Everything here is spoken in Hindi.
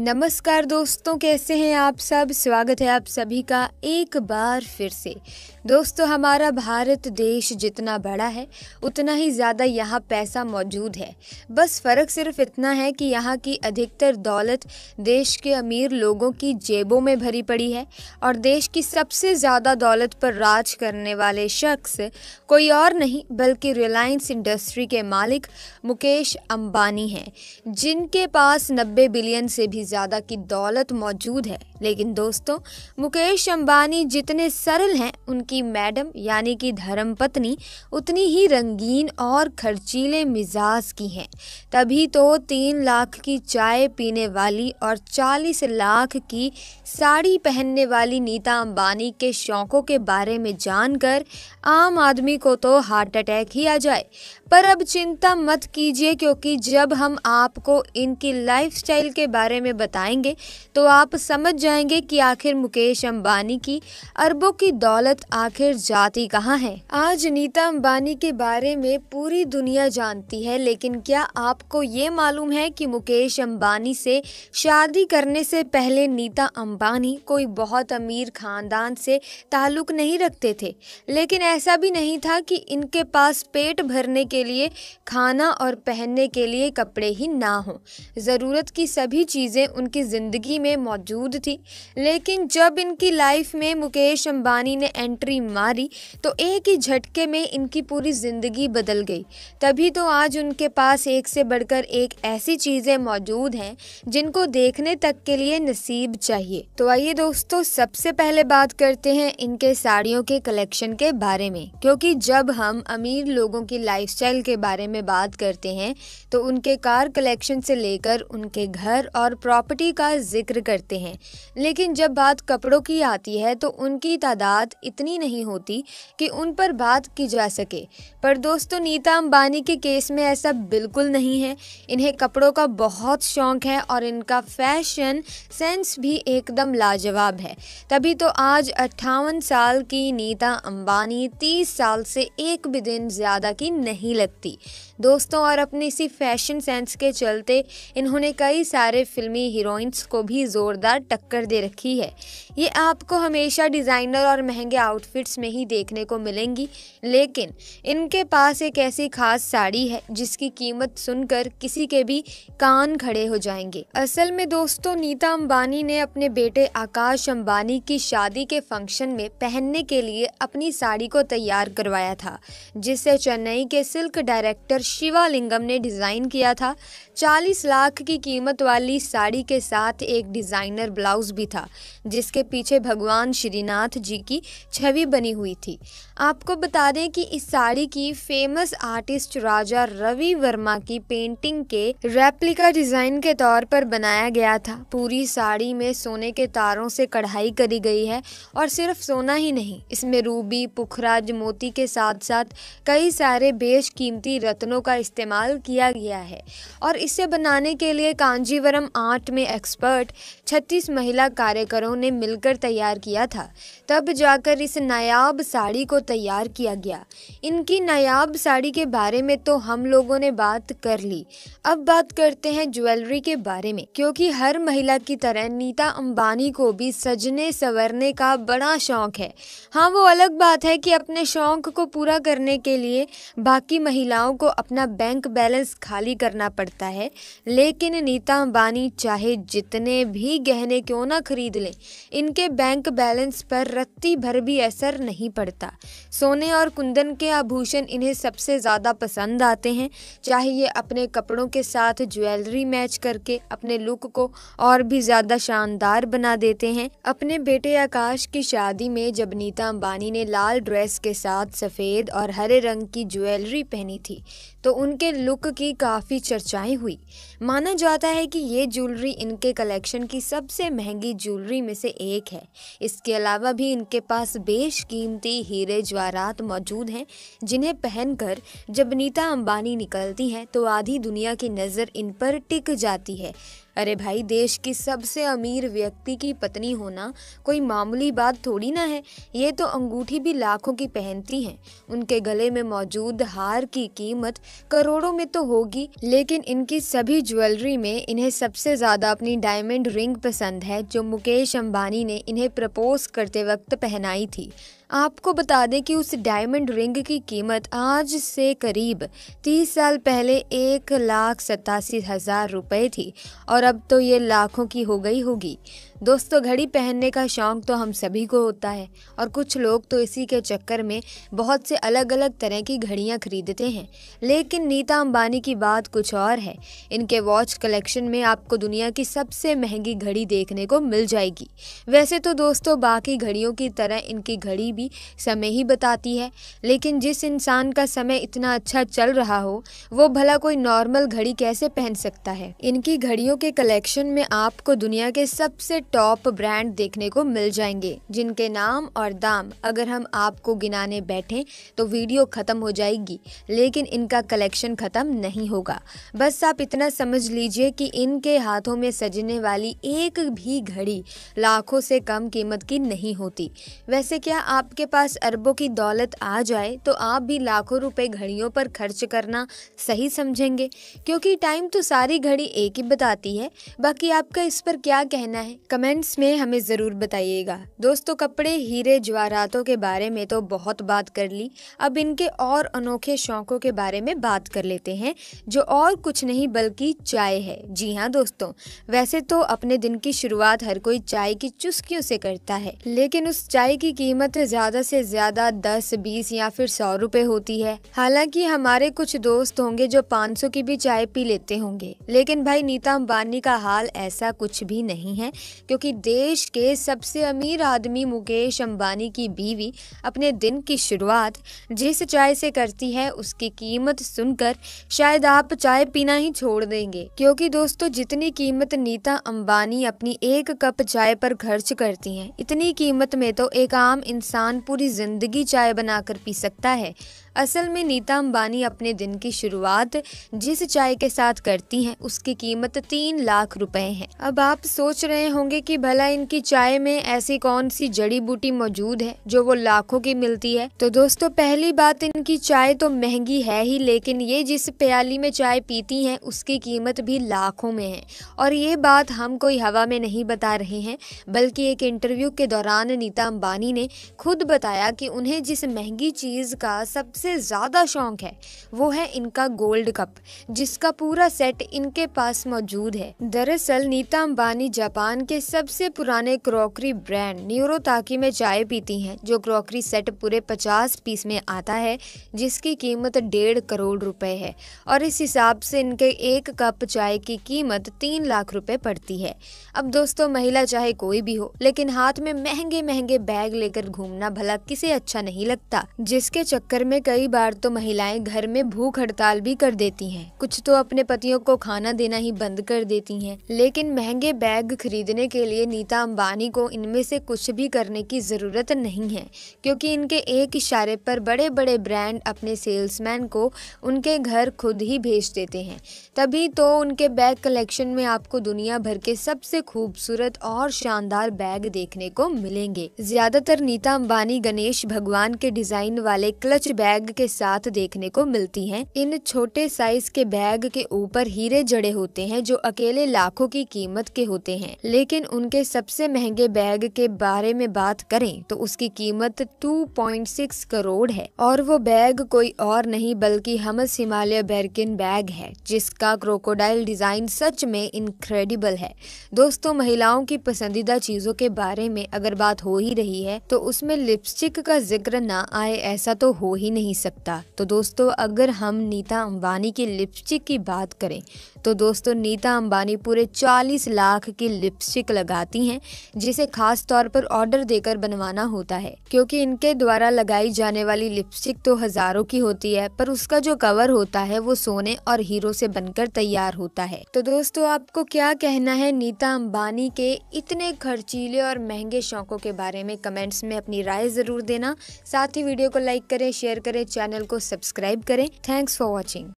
नमस्कार दोस्तों कैसे हैं आप सब स्वागत है आप सभी का एक बार फिर से दोस्तों हमारा भारत देश जितना बड़ा है उतना ही ज़्यादा यहाँ पैसा मौजूद है बस फ़र्क सिर्फ इतना है कि यहाँ की अधिकतर दौलत देश के अमीर लोगों की जेबों में भरी पड़ी है और देश की सबसे ज़्यादा दौलत पर राज करने वाले शख्स कोई और नहीं बल्कि रिलायंस इंडस्ट्री के मालिक मुकेश अम्बानी हैं जिनके पास नब्बे बिलियन से भी ज़्यादा की दौलत मौजूद है लेकिन दोस्तों मुकेश अंबानी जितने सरल हैं उनकी मैडम यानी कि धर्मपत्नी उतनी ही रंगीन और खर्चीले मिजाज की हैं तभी तो तीन लाख की चाय पीने वाली और चालीस लाख की साड़ी पहनने वाली नीता अंबानी के शौक़ों के बारे में जानकर आम आदमी को तो हार्ट अटैक ही आ जाए पर अब चिंता मत कीजिए क्योंकि जब हम आपको इनकी लाइफस्टाइल के बारे में बताएंगे तो आप समझ जाएंगे कि आखिर मुकेश अंबानी की अरबों की दौलत आखिर जाती कहाँ है आज नीता अंबानी के बारे में पूरी दुनिया जानती है लेकिन क्या आपको ये मालूम है कि मुकेश अंबानी से शादी करने से पहले नीता अंबानी कोई बहुत अमीर खानदान से ताल्लुक़ नहीं रखते थे लेकिन ऐसा भी नहीं था कि इनके पास पेट भरने के लिए खाना और पहनने के लिए कपड़े ही ना हों ज़रूरत की सभी चीज़ें उनकी ज़िंदगी में मौजूद थी लेकिन जब इनकी लाइफ में मुकेश अंबानी ने एंट्री मारी तो एक ही झटके में इनकी पूरी ज़िंदगी बदल गई तभी तो आज उनके पास एक से बढ़कर एक ऐसी चीज़ें मौजूद हैं जिनको देखने तक के लिए नसीब चाहिए तो आइए दोस्तों सबसे पहले बात करते हैं इनके साड़ियों के कलेक्शन के बारे में क्योंकि जब हम अमीर लोगों की लाइफ के बारे में बात करते हैं तो उनके कार कलेक्शन से लेकर उनके घर और प्रॉपर्टी का जिक्र करते हैं लेकिन जब बात कपड़ों की आती है तो उनकी तादाद इतनी नहीं होती कि उन पर बात की जा सके पर दोस्तों नीता अंबानी के केस में ऐसा बिल्कुल नहीं है इन्हें कपड़ों का बहुत शौक है और इनका फैशन सेंस भी एकदम लाजवाब है तभी तो आज अट्ठावन साल की नीता अंबानी तीस साल से एक भी दिन ज़्यादा की नहीं लगती दोस्तों और अपनी इसी फैशन सेंस के चलते इन्होंने कई सारे फिल्मी हीरोइंस को भी ज़ोरदार टक्कर दे रखी है ये आपको हमेशा डिज़ाइनर और महंगे आउटफिट्स में ही देखने को मिलेंगी लेकिन इनके पास एक ऐसी खास साड़ी है जिसकी कीमत सुनकर किसी के भी कान खड़े हो जाएंगे असल में दोस्तों नीता अम्बानी ने अपने बेटे आकाश अम्बानी की शादी के फंक्शन में पहनने के लिए अपनी साड़ी को तैयार करवाया था जिससे चेन्नई के सिल्क डायरेक्टर शिवालिंगम ने डिज़ाइन किया था 40 लाख की कीमत वाली साड़ी के साथ एक डिज़ाइनर ब्लाउज भी था जिसके पीछे भगवान श्रीनाथ जी की छवि बनी हुई थी आपको बता दें कि इस साड़ी की फेमस आर्टिस्ट राजा रवि वर्मा की पेंटिंग के रेप्लिका डिज़ाइन के तौर पर बनाया गया था पूरी साड़ी में सोने के तारों से कढ़ाई करी गई है और सिर्फ सोना ही नहीं इसमें रूबी पुखराज मोती के साथ साथ कई सारे बेश कीमती रत्नों पत्थरों का इस्तेमाल किया गया है और इसे बनाने के लिए कांजीवरम आर्ट में एक्सपर्ट 36 महिला कार्यकरों ने मिलकर तैयार किया था तब जाकर इस नायाब साड़ी को तैयार किया गया इनकी नायाब साड़ी के बारे में तो हम लोगों ने बात कर ली अब बात करते हैं ज्वेलरी के बारे में क्योंकि हर महिला की तरह नीता अंबानी को भी सजने संवरने का बड़ा शौक है हाँ वो अलग बात है कि अपने शौक को पूरा करने के लिए बाकी महिलाओं को अपना बैंक बैलेंस खाली करना पड़ता है लेकिन नीता अंबानी चाहे जितने भी गहने क्यों ना खरीद लें इनके बैंक बैलेंस पर रत्ती भर भी असर नहीं पड़ता सोने और कुंदन के आभूषण इन्हें सबसे ज़्यादा पसंद आते हैं चाहे ये अपने कपड़ों के साथ ज्वेलरी मैच करके अपने लुक को और भी ज़्यादा शानदार बना देते हैं अपने बेटे आकाश की शादी में जब नीता अंबानी ने लाल ड्रेस के साथ सफ़ेद और हरे रंग की ज्वेलरी पहनी थी तो उनके लुक की काफ़ी चर्चाएं हुई माना जाता है कि ये ज्वेलरी इनके कलेक्शन की सबसे महंगी ज्वेलरी में से एक है इसके अलावा भी इनके पास बेश कीमती हीरे जवाहरात मौजूद हैं जिन्हें पहनकर जब नीता अंबानी निकलती हैं तो आधी दुनिया की नज़र इन पर टिक जाती है अरे भाई देश की सबसे अमीर व्यक्ति की पत्नी होना कोई मामूली बात थोड़ी ना है ये तो अंगूठी भी लाखों की पहनती हैं उनके गले में मौजूद हार की कीमत करोड़ों में तो होगी लेकिन इनकी सभी ज्वेलरी में इन्हें सबसे ज़्यादा अपनी डायमंड रिंग पसंद है जो मुकेश अम्बानी ने इन्हें प्रपोज करते वक्त पहनाई थी आपको बता दें कि उस डायमंड रिंग की कीमत आज से करीब तीस साल पहले एक लाख सतासी हज़ार रुपये थी और अब तो ये लाखों की हो गई होगी दोस्तों घड़ी पहनने का शौक़ तो हम सभी को होता है और कुछ लोग तो इसी के चक्कर में बहुत से अलग अलग तरह की घड़ियाँ खरीदते हैं लेकिन नीता अंबानी की बात कुछ और है इनके वॉच कलेक्शन में आपको दुनिया की सबसे महंगी घड़ी देखने को मिल जाएगी वैसे तो दोस्तों बाकी घड़ियों की तरह इनकी घड़ी भी समय ही बताती है लेकिन जिस इंसान का समय इतना अच्छा चल रहा हो वो भला कोई नॉर्मल घड़ी कैसे पहन सकता है इनकी घड़ियों के कलेक्शन में आपको दुनिया के सबसे टॉप ब्रांड देखने को मिल जाएंगे जिनके नाम और दाम अगर हम आपको गिनाने बैठें तो वीडियो ख़त्म हो जाएगी लेकिन इनका कलेक्शन ख़त्म नहीं होगा बस आप इतना समझ लीजिए कि इनके हाथों में सजने वाली एक भी घड़ी लाखों से कम कीमत की नहीं होती वैसे क्या आपके पास अरबों की दौलत आ जाए तो आप भी लाखों रुपए घड़ियों पर खर्च करना सही समझेंगे क्योंकि टाइम तो सारी घड़ी एक ही बताती है बाकी आपका इस पर क्या कहना है कमेंट्स में हमें ज़रूर बताइएगा दोस्तों कपड़े हीरे जवाहरातों के बारे में तो बहुत बात कर ली अब इनके और अनोखे शौक़ों के बारे में बात कर लेते हैं जो और कुछ नहीं बल्कि चाय है जी हाँ दोस्तों वैसे तो अपने दिन की शुरुआत हर कोई चाय की चुस्कियों से करता है लेकिन उस चाय की कीमत ज़्यादा से ज़्यादा दस बीस या फिर सौ रुपये होती है हालांकि हमारे कुछ दोस्त होंगे जो पाँच सौ की भी चाय पी लेते होंगे लेकिन भाई नीता अम्बानी का हाल ऐसा कुछ भी नहीं है क्योंकि देश के सबसे अमीर आदमी मुकेश अंबानी की बीवी अपने दिन की शुरुआत जिस चाय से करती है उसकी कीमत सुनकर शायद आप चाय पीना ही छोड़ देंगे क्योंकि दोस्तों जितनी कीमत नीता अंबानी अपनी एक कप चाय पर खर्च करती हैं इतनी कीमत में तो एक आम इंसान पूरी ज़िंदगी चाय बनाकर पी सकता है असल में नीता अंबानी अपने दिन की शुरुआत जिस चाय के साथ करती हैं उसकी कीमत तीन लाख रुपए है अब आप सोच रहे होंगे कि भला इनकी चाय में ऐसी कौन सी जड़ी बूटी मौजूद है जो वो लाखों की मिलती है तो दोस्तों पहली बात इनकी चाय तो महंगी है ही लेकिन ये जिस प्याली में चाय पीती है उसकी कीमत भी लाखों में है और ये बात हम कोई हवा में नहीं बता रहे हैं बल्कि एक इंटरव्यू के दौरान नीता अंबानी ने खुद बताया कि उन्हें जिस महंगी चीज़ का सबसे सबसे ज़्यादा शौक है वो है इनका गोल्ड कप जिसका पूरा सेट इनके पास मौजूद है दरअसल नीता अम्बानी जापान के सबसे पुराने क्रॉकरी ब्रांड न्यूरोताकी में चाय पीती हैं जो क्रॉकरी सेट पूरे 50 पीस में आता है जिसकी कीमत डेढ़ करोड़ रुपए है और इस हिसाब से इनके एक कप चाय की कीमत तीन लाख रुपये पड़ती है अब दोस्तों महिला चाहे कोई भी हो लेकिन हाथ में महंगे महंगे बैग लेकर घूमना भला किसे अच्छा नहीं लगता जिसके चक्कर में कई कई बार तो महिलाएं घर में भूख हड़ताल भी कर देती हैं कुछ तो अपने पतियों को खाना देना ही बंद कर देती हैं लेकिन महंगे बैग खरीदने के लिए नीता अंबानी को इनमें से कुछ भी करने की ज़रूरत नहीं है क्योंकि इनके एक इशारे पर बड़े बड़े ब्रांड अपने सेल्समैन को उनके घर खुद ही भेज देते हैं तभी तो उनके बैग कलेक्शन में आपको दुनिया भर के सबसे खूबसूरत और शानदार बैग देखने को मिलेंगे ज़्यादातर नीता अंबानी गणेश भगवान के डिज़ाइन वाले क्लच बैग बैग के साथ देखने को मिलती हैं। इन छोटे साइज के बैग के ऊपर हीरे जड़े होते हैं जो अकेले लाखों की कीमत के होते हैं लेकिन उनके सबसे महंगे बैग के बारे में बात करें तो उसकी कीमत 2.6 करोड़ है और वो बैग कोई और नहीं बल्कि हमस हिमालय बैरकिन बैग है जिसका क्रोकोडाइल डिजाइन सच में इनक्रेडिबल है दोस्तों महिलाओं की पसंदीदा चीजों के बारे में अगर बात हो ही रही है तो उसमें लिपस्टिक का जिक्र ना आए ऐसा तो हो ही नहीं नहीं सकता तो दोस्तों अगर हम नीता अंबानी की लिपस्टिक की बात करें तो दोस्तों नीता अंबानी पूरे 40 लाख की लिपस्टिक लगाती हैं जिसे खास तौर पर ऑर्डर देकर बनवाना होता है क्योंकि इनके द्वारा लगाई जाने वाली लिपस्टिक तो हज़ारों की होती है पर उसका जो कवर होता है वो सोने और हीरो से बनकर तैयार होता है तो दोस्तों आपको क्या कहना है नीता अम्बानी के इतने खर्चीले और महंगे शौकों के बारे में कमेंट्स में अपनी राय ज़रूर देना साथ ही वीडियो को लाइक करें शेयर करें हमारे चैनल को सब्सक्राइब करें थैंक्स फॉर वॉचिंग